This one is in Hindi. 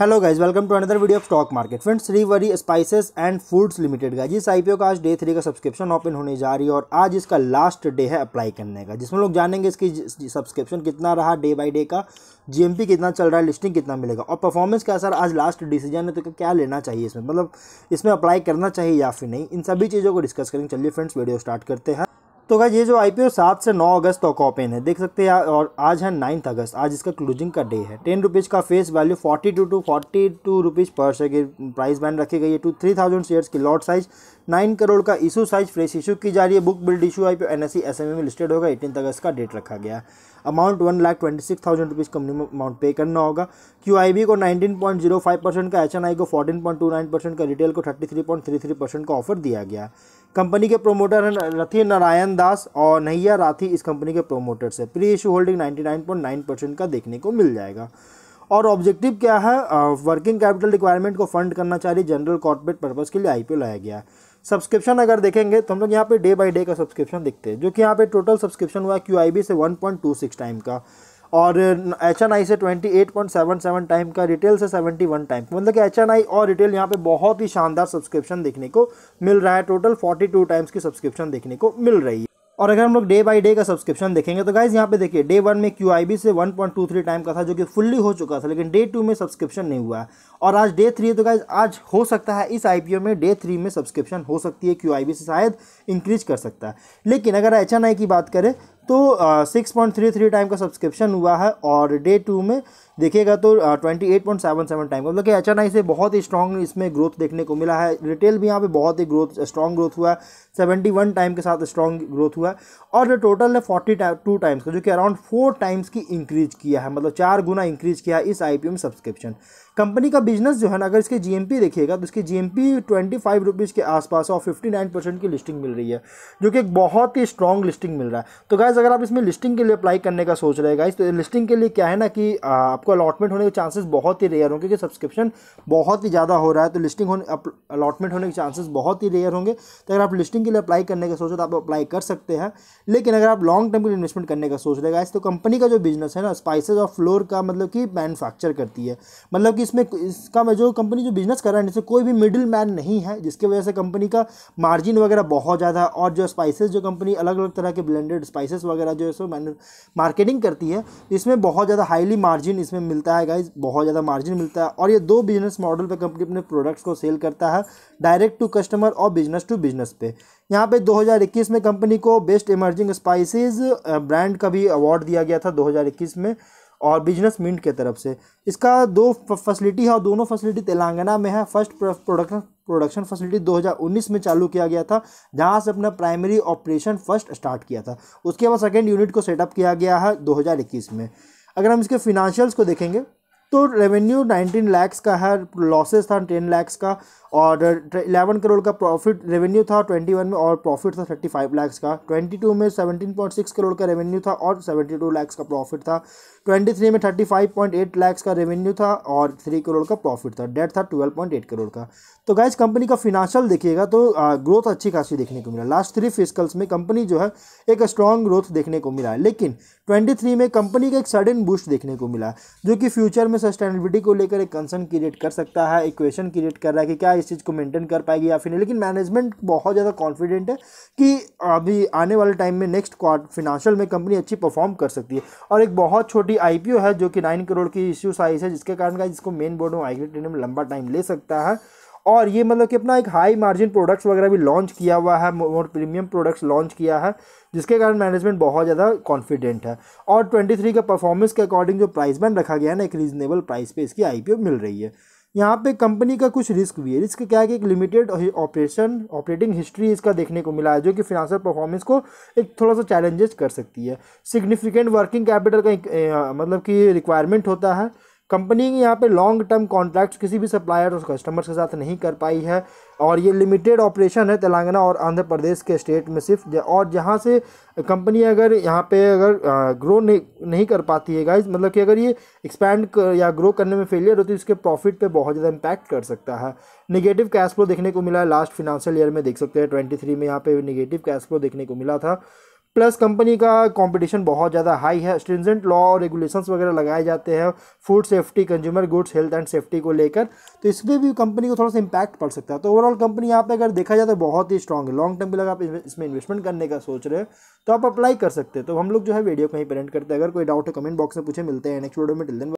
hello guys welcome to another video of stock market friends rivery spices and foods limited का जिस आईपीओ का आज डे थ्री का सब्सक्रिप्शन ओपन होने जा रही है और आज इसका लास्ट डे है अप्लाई करने का जिसमें लोग जानेंगे इसकी सब्सक्रिप्शन कितना रहा डे बाय डे का जीएमपी कितना चल रहा है लिस्टिंग कितना मिलेगा और परफॉर्मेंस का सर आज लास्ट डिसीजन है तो क्या लेना चाहिए इसमें मतलब इसमें अप्लाई करना चाहिए या फिर नहीं इन सभी चीज़ों को डिस्कस करेंगे चलिए फ्रेंड्स वीडियो स्टार्ट करते हैं तो क्या ये जो आई पी ओ सात से नौ अगस्त तक ओपन है देख सकते हैं और आज है नाइन्थ अगस्त आज इसका क्लोजिंग का डे है टेन रुपीज़ का face value forty two two forty two rupees पर शेयर की प्राइस बैंड रखी गई है टू थ्री थाउजेंड शेयर्स की लॉट साइज नाइन करोड़ का इशू साइज फ्रेश इशू की जा रही है book build issue I P N S S M में लिस्टेड होगा एटीन अगस्त का डेट रखा गया amount one lakh twenty six thousand rupees company amount pay करना होगा क्यू आई बी को nineteen point zero five percent का एच एन आई को fourteen point two nine percent का रिटेल को thirty three point three three percent का ऑफर दिया गया कंपनी के प्रोमोटर हैं रथी नारायण दास और नैया राथी इस कंपनी के प्रोमोटर्स है pre issue holding nine percent का देखने को मिल जाएगा और ऑब्जेक्टिव क्या है वर्किंग कैपिटल रिक्वायरमेंट को फंड करना चाहिए जनरल कॉर्पोरेट पर्पज़ के लिए आई लाया गया सब्सक्रिप्शन अगर देखेंगे तो हम लोग यहाँ पे डे बाय डे का सब्सक्रिप्शन देखते हैं जो कि यहाँ पे टोटल सब्सक्रिप्शन हुआ क्यू से 1.26 टाइम का और एच से 28.77 टाइम का रिटेल से 71 टाइम मतलब कि एच और रिटेल यहाँ पे बहुत ही शानदार सब्सक्रिप्शन देखने को मिल रहा है टोटल 42 टाइम्स की सब्सक्रिप्शन देखने को मिल रही है और अगर हम लोग डे बाई डे का सब्सक्रिप्शन देखेंगे तो गाइज यहाँ पे देखिए डे वन में क्यू से 1.23 टाइम का था जो कि फुल्ली हो चुका था लेकिन डे टू में सब्सक्रिप्शन नहीं हुआ और आज डे थ्री है तो गाइज आज हो सकता है इस आई में डे थ्री में सब्सक्रिप्शन हो सकती है क्यू से शायद इंक्रीज कर सकता है लेकिन अगर एच की बात करें तो six point three three time का सब्सक्रिप्शन हुआ है और डे टू में देखिएगा तो twenty eight point seven seven time मतलब कि एच एन आई से बहुत ही स्ट्रॉन्ग इसमें ग्रोथ देखने को मिला है रिटेल भी यहाँ पे बहुत ही ग्रोथ स्ट्रॉन्ग ग्रोथ हुआ है सेवेंटी वन टाइम के साथ स्ट्रॉन्ग ग्रोथ हुआ है और टोटल ने फोर्टी टू टाइम्स का जो कि अराउंड फोर टाइम्स की इंक्रीज किया है मतलब चार गुना इंक्रीज किया है इस I P M subscription company का बिजनेस जो है ना अगर इसके जी एम पी देखिएगा तो इसकी G M P twenty five rupees के आसपास और फिफ्टी नाइन परसेंट की लिस्टिंग मिल रही है जो कि एक बहुत ही स्ट्रॉन्ग लिस्टिंग मिल रहा है तो गैस गाइज अगर आप इसमें लिस्टिंग के लिए अप्लाई करने का सोच रहे गाइज तो लिस्टिंग के लिए क्या है ना कि आपको अलॉटमेंट होने के चांसेस बहुत ही रेयर होंगे क्योंकि सब्सक्रिप्शन बहुत ही ज़्यादा हो रहा है तो लिस्टिंग होने अलॉटमेंट होने के चांसेस बहुत ही रेयर होंगे तो अगर आप लिस्टिंग के लिए अप्लाई करने का सोचो तो आप अप्लाई कर सकते हैं लेकिन अगर आप लॉन्ग टर्म के लिए इन्वेस्टमेंट करने का सोच रहे गाइज तो कंपनी का जो बिजनेस है ना स्पाइसेज और फ्लोर का मतलब कि मैनुफैक्चर करती है मतलब कि इसमें इसका जो कंपनी जो बिजनेस कर रहा है इसमें कोई भी मिडिल मैन नहीं है जिसकी वजह से कंपनी का मार्जिन वगैरह बहुत ज़्यादा और जो स्पाइसेज जो कंपनी अलग अलग तरह के ब्लेंडेड स्पाइसेस वगैरह जो है सो मार्केटिंग करती है इसमें बहुत ज़्यादा हाईली मार्जिन इसमें मिलता है गाइज बहुत ज़्यादा मार्जिन मिलता है और ये दो बिजनेस मॉडल पे कंपनी अपने प्रोडक्ट्स को सेल करता है डायरेक्ट टू कस्टमर और बिजनेस टू बिजनेस पे यहाँ पे 2021 में कंपनी को बेस्ट इमर्जिंग स्पाइसेस ब्रांड का भी अवार्ड दिया गया था 2021 में और बिजनेस मिंट के तरफ से इसका दो फैसिलिटी है और दोनों फैसिलिटी तेलंगाना में है फर्स्ट प्रोडक्शन प्रोडक्शन फैसिलिटी 2019 में चालू किया गया था जहां से अपना प्राइमरी ऑपरेशन फर्स्ट स्टार्ट किया था उसके बाद सेकेंड यूनिट को सेटअप किया गया है दो में अगर हम इसके फिनांशियल्स को देखेंगे तो रेवेन्यू 19 लैक्स का है लॉसेस था 10 लैक्स का और 11 करोड़ का प्रॉफिट रेवेन्यू था 21 में और प्रॉफिट था 35 लैक्स का 22 में 17.6 करोड़ का रेवेन्यू था और 72 लैक्स का प्रॉफिट था 23 में 35.8 लैक्स का रेवेन्यू था और 3 करोड़ का प्रॉफिट था डेट था 12.8 करोड़ का तो गाइज कंपनी का फिनांशियल देखिएगा तो ग्रोथ अच्छी खासी देखने को मिला लास्ट थ्री फिजिकल्स में कंपनी जो है एक स्ट्रॉन्ग ग्रोथ देखने को मिला लेकिन थ्री में कंपनी का एक सडन बूस्ट देखने को मिला जो कि फ्यूचर में में सस्टेनेबिलिटी को लेकर एक कंसर्न क्रिएट कर सकता है इक्वेशन क्रिएट कर रहा है कि क्या इस चीज़ को मेंटेन कर पाएगी या फिर नहीं लेकिन मैनेजमेंट बहुत ज़्यादा कॉन्फिडेंट है कि अभी आने वाले टाइम में नेक्स्ट फिनेंशियल में कंपनी अच्छी परफॉर्म कर सकती है और एक बहुत छोटी आई है जो कि नाइन करोड़ की इश्यू साइज है जिसके कारण का जिसको मेन बोर्ड में आई में लंबा टाइम ले सकता है और ये मतलब कि अपना एक हाई मार्जिन प्रोडक्ट्स वगैरह भी लॉन्च किया हुआ है और प्रीमियम प्रोडक्ट्स लॉन्च किया है जिसके कारण मैनेजमेंट बहुत ज़्यादा कॉन्फिडेंट है और 23 का परफॉर्मेंस के अकॉर्डिंग जो प्राइस बैंड रखा गया है ना एक रीजनेबल प्राइस पे इसकी आई मिल रही है यहाँ पे कंपनी का कुछ रिस्क भी है रिस्क क्या है कि एक लिमिटेड ऑपरेशन ऑपरेटिंग हिस्ट्री इसका देखने को मिला है जो कि फिनांशियल परफॉर्मेंस को एक थोड़ा सा चैलेंजेस कर सकती है सिग्निफिकेंट वर्किंग कैपिटल का एक, मतलब कि रिक्वायरमेंट होता है कंपनी की यहाँ पे लॉन्ग टर्म कॉन्ट्रैक्ट्स किसी भी सप्लायर और कस्टमर्स के साथ नहीं कर पाई है और ये लिमिटेड ऑपरेशन है तेलंगाना और आंध्र प्रदेश के स्टेट में सिर्फ और जहाँ से कंपनी अगर यहाँ पे अगर ग्रो नहीं नहीं कर पाती है गाइज मतलब कि अगर ये एक्सपैंड या ग्रो करने में फेलियर होती है इसके प्रॉफिट पे बहुत ज़्यादा इम्पैक्ट कर सकता है निगेटिव कैश फ्लो देखने को मिला है लास्ट फिनेंशियल ईयर में देख सकते हैं ट्वेंटी में यहाँ पे निगेटिव कैश फ्लो देखने को मिला था प्लस कंपनी का कंपटीशन बहुत ज़्यादा हाई है स्ट्रिंजेंट लॉ और रेगुलेशंस वगैरह लगाए जाते हैं food safety consumer goods health and safety को लेकर तो पर भी कंपनी को थोड़ा सा इम्पैक्ट पड़ सकता है तो ओवरऑल कंपनी यहाँ पे अगर देखा जाए तो बहुत ही स्ट्रॉग है लॉन्ग टर्म भी लगा आप इसमें इन्वेस्टमेंट करने का सोच रहे हो तो आप अप्लाई कर सकते हैं तो हम लोग जो है वीडियो कहीं प्रेंट करते हैं अगर कोई डाउट है कमेंट बॉक्स में पूछे मिलते हैं नेक्स्ट वीडियो में टिल दिन